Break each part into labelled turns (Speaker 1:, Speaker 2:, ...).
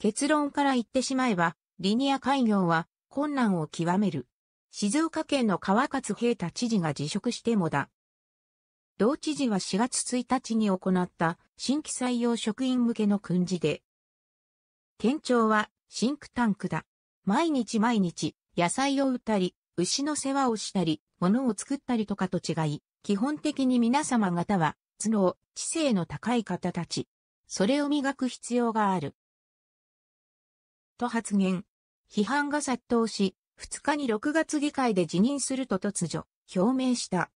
Speaker 1: 結論から言ってしまえば、リニア開業は困難を極める。静岡県の川勝平太知事が辞職してもだ。同知事は4月1日に行った新規採用職員向けの訓示で、県庁はシンクタンクだ。毎日毎日野菜を売ったり、牛の世話をしたり、物を作ったりとかと違い、基本的に皆様方は頭脳、知性の高い方たち。それを磨く必要がある。と発言。批判が殺到し、2日に6月議会で辞任すると突如、表明した。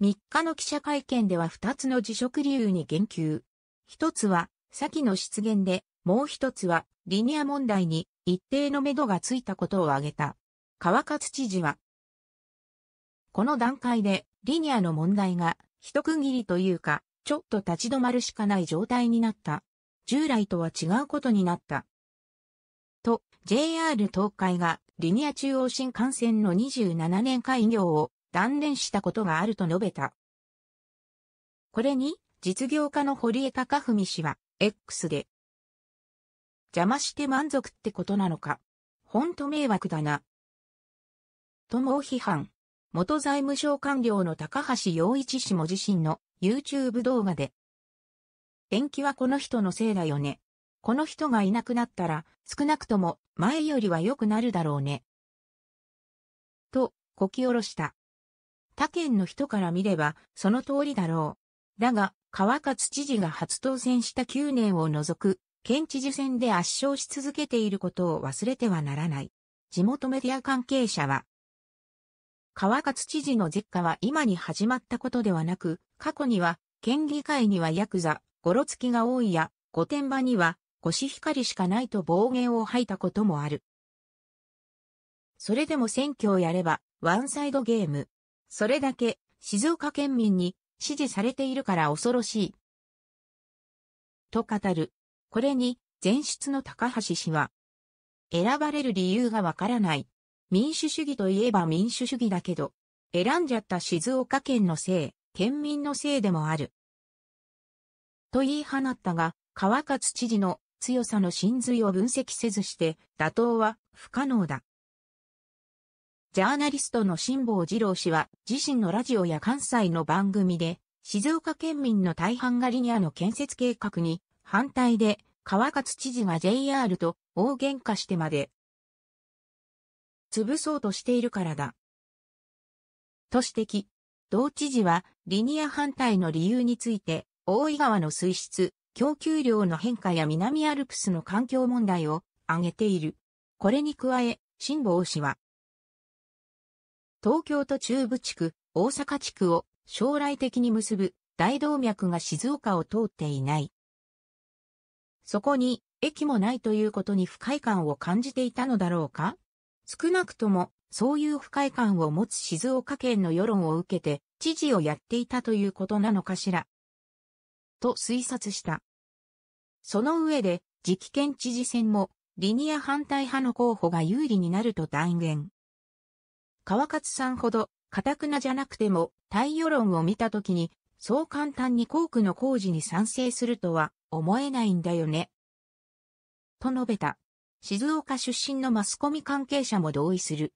Speaker 1: 3日の記者会見では2つの辞職理由に言及。1つは、先の失言で、もう1つは、リニア問題に一定の目処がついたことを挙げた。川勝知事は、この段階で、リニアの問題が、一区切りというか、ちょっと立ち止まるしかない状態になった。従来とは違うことになった。JR 東海がリニア中央新幹線の27年開業を断念したことがあると述べた。これに、実業家の堀江貴文氏は、X で、邪魔して満足ってことなのか。ほんと迷惑だな。と猛批判。元財務省官僚の高橋洋一氏も自身の YouTube 動画で、延期はこの人のせいだよね。この人がいなくなったら、少なくとも前よりは良くなるだろうね。と、こき下ろした。他県の人から見れば、その通りだろう。だが、川勝知事が初当選した9年を除く、県知事選で圧勝し続けていることを忘れてはならない。地元メディア関係者は、川勝知事の実家は今に始まったことではなく、過去には、県議会にはヤクザ、ゴロツキが多いや、御殿場には、コシヒカリしかないと暴言を吐いたこともある。それでも選挙をやれば、ワンサイドゲーム。それだけ、静岡県民に支持されているから恐ろしい。と語る。これに、前出の高橋氏は、選ばれる理由がわからない。民主主義といえば民主主義だけど、選んじゃった静岡県のせい、県民のせいでもある。と言い放ったが、川勝知事の強さの真髄を分析せずして妥当は不可能だ。ジャーナリストの辛坊二郎氏は自身のラジオや関西の番組で静岡県民の大半がリニアの建設計画に反対で川勝知事が JR と大喧嘩してまで潰そうとしているからだ。と指摘。同知事はリニア反対の理由について大井川の水質、供給量の変化や南アルプスの環境問題を挙げている。これに加え、辛坊氏は、東京と中部地区、大阪地区を将来的に結ぶ大動脈が静岡を通っていない。そこに駅もないということに不快感を感じていたのだろうか少なくともそういう不快感を持つ静岡県の世論を受けて知事をやっていたということなのかしら。と推察した。その上で、次期県知事選も、リニア反対派の候補が有利になると断言。川勝さんほど、カタクじゃなくても、対与論を見たときに、そう簡単に校区の工事に賛成するとは思えないんだよね。と述べた。静岡出身のマスコミ関係者も同意する。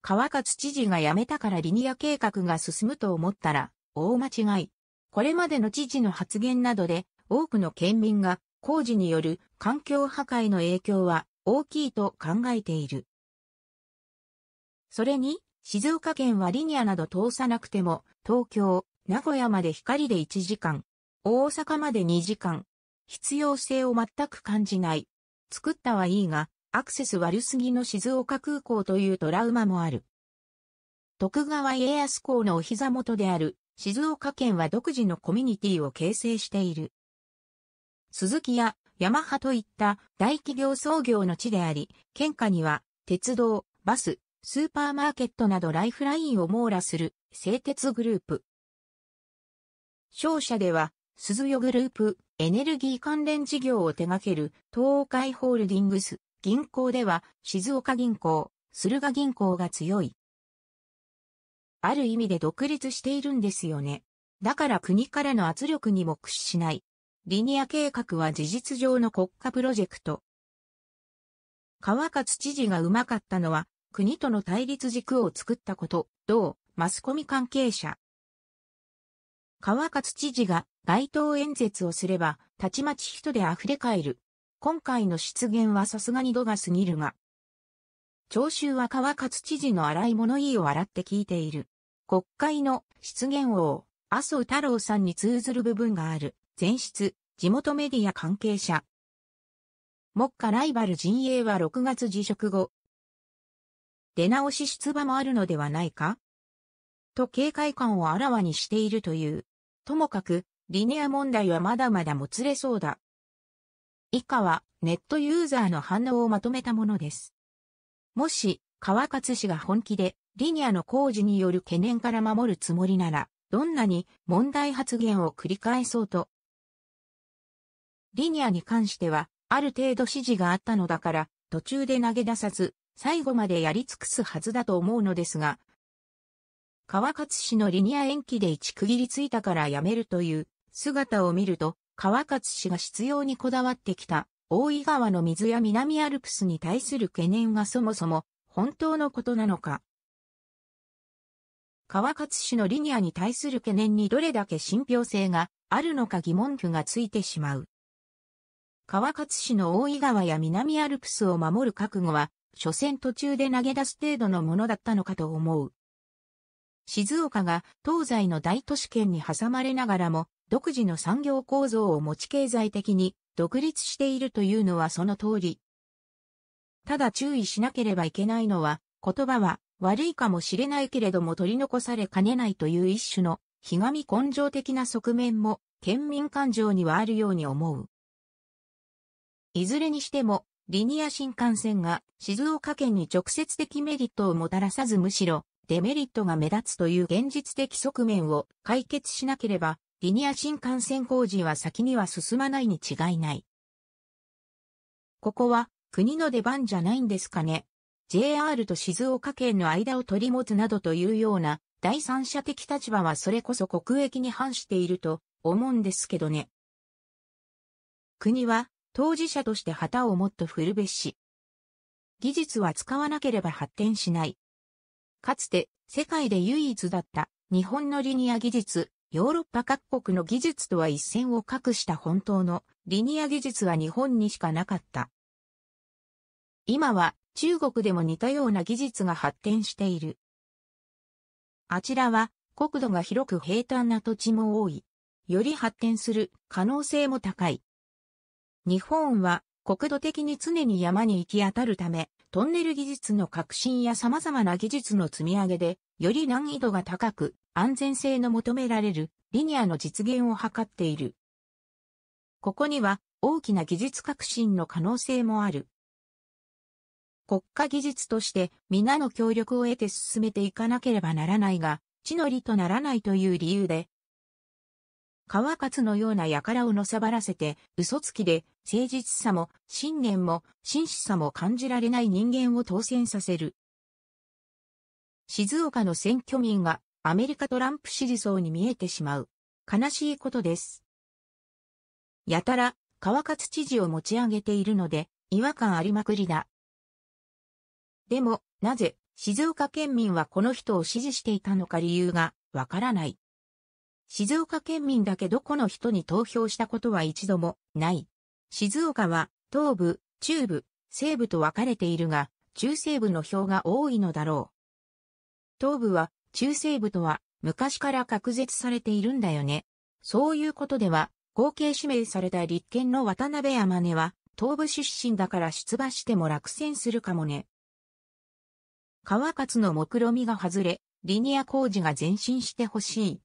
Speaker 1: 川勝知事が辞めたからリニア計画が進むと思ったら、大間違い。これまでの知事の発言などで、多くの県民が工事による環境破壊の影響は大きいと考えている。それに、静岡県はリニアなど通さなくても、東京、名古屋まで光で1時間、大阪まで2時間、必要性を全く感じない。作ったはいいが、アクセス悪すぎの静岡空港というトラウマもある。徳川家康公のお膝元である静岡県は独自のコミュニティを形成している。鈴木やヤマハといった大企業創業の地であり、県下には鉄道、バス、スーパーマーケットなどライフラインを網羅する製鉄グループ。商社では、鈴代グループ、エネルギー関連事業を手掛ける東海ホールディングス、銀行では静岡銀行、駿河銀行が強い。ある意味で独立しているんですよね。だから国からの圧力にも屈しない。リニア計画は事実上の国家プロジェクト。川勝知事がうまかったのは、国との対立軸を作ったこと、同、マスコミ関係者。川勝知事が街頭演説をすれば、たちまち人で溢れ返る。今回の出現はさすがに度が過ぎるが。聴衆は川勝知事の洗い物いいを洗って聞いている。国会の失言王、麻生太郎さんに通ずる部分がある、前室、地元メディア関係者。目下ライバル陣営は6月辞職後、出直し出馬もあるのではないかと警戒感をあらわにしているという。ともかく、リニア問題はまだまだもつれそうだ。以下は、ネットユーザーの反応をまとめたものです。もし、川勝氏が本気で、リニアの工事による懸念から守るつもりなら、どんなに問題発言を繰り返そうと。リニアに関しては、ある程度指示があったのだから、途中で投げ出さず、最後までやり尽くすはずだと思うのですが、川勝氏のリニア延期で一区切りついたからやめるという姿を見ると、川勝氏が必要にこだわってきた大井川の水や南アルプスに対する懸念がそもそも本当のことなのか、川勝氏のリニアに対する懸念にどれだけ信憑性があるのか疑問符がついてしまう。川勝氏の大井川や南アルプスを守る覚悟は、所詮途中で投げ出す程度のものだったのかと思う。静岡が東西の大都市圏に挟まれながらも、独自の産業構造を持ち経済的に独立しているというのはその通り。ただ注意しなければいけないのは、言葉は悪いかもしれないけれども取り残されかねないという一種の、ひがみ根性的な側面も、県民感情にはあるように思う。いずれにしても、リニア新幹線が静岡県に直接的メリットをもたらさずむしろデメリットが目立つという現実的側面を解決しなければ、リニア新幹線工事は先には進まないに違いない。ここは国の出番じゃないんですかね。JR と静岡県の間を取り持つなどというような第三者的立場はそれこそ国益に反していると思うんですけどね。国は当事者として旗をもっと振るべし。技術は使わなければ発展しない。かつて世界で唯一だった日本のリニア技術、ヨーロッパ各国の技術とは一線を画した本当のリニア技術は日本にしかなかった。今は中国でも似たような技術が発展している。あちらは国土が広く平坦な土地も多い。より発展する可能性も高い。日本は国土的に常に山に行き当たるため、トンネル技術の革新や様々な技術の積み上げで、より難易度が高く安全性の求められるリニアの実現を図っている。ここには大きな技術革新の可能性もある。国家技術として皆の協力を得て進めていかなければならないが、地の利とならないという理由で、川勝のような輩をのさばらせて、嘘つきで、誠実さも、信念も、真摯さも感じられない人間を当選させる。静岡の選挙民が、アメリカトランプ支持層に見えてしまう。悲しいことです。やたら、川勝知事を持ち上げているので、違和感ありまくりだ。でも、なぜ、静岡県民はこの人を支持していたのか理由がわからない。静岡県民だけどこの人に投票したことは一度もない。静岡は東部、中部、西部と分かれているが、中西部の票が多いのだろう。東部は中西部とは昔から隔絶されているんだよね。そういうことでは、合計指名された立憲の渡辺山根は、東部出身だから出馬しても落選するかもね。川勝の目論みが外れ、リニア工事が前進してほしい。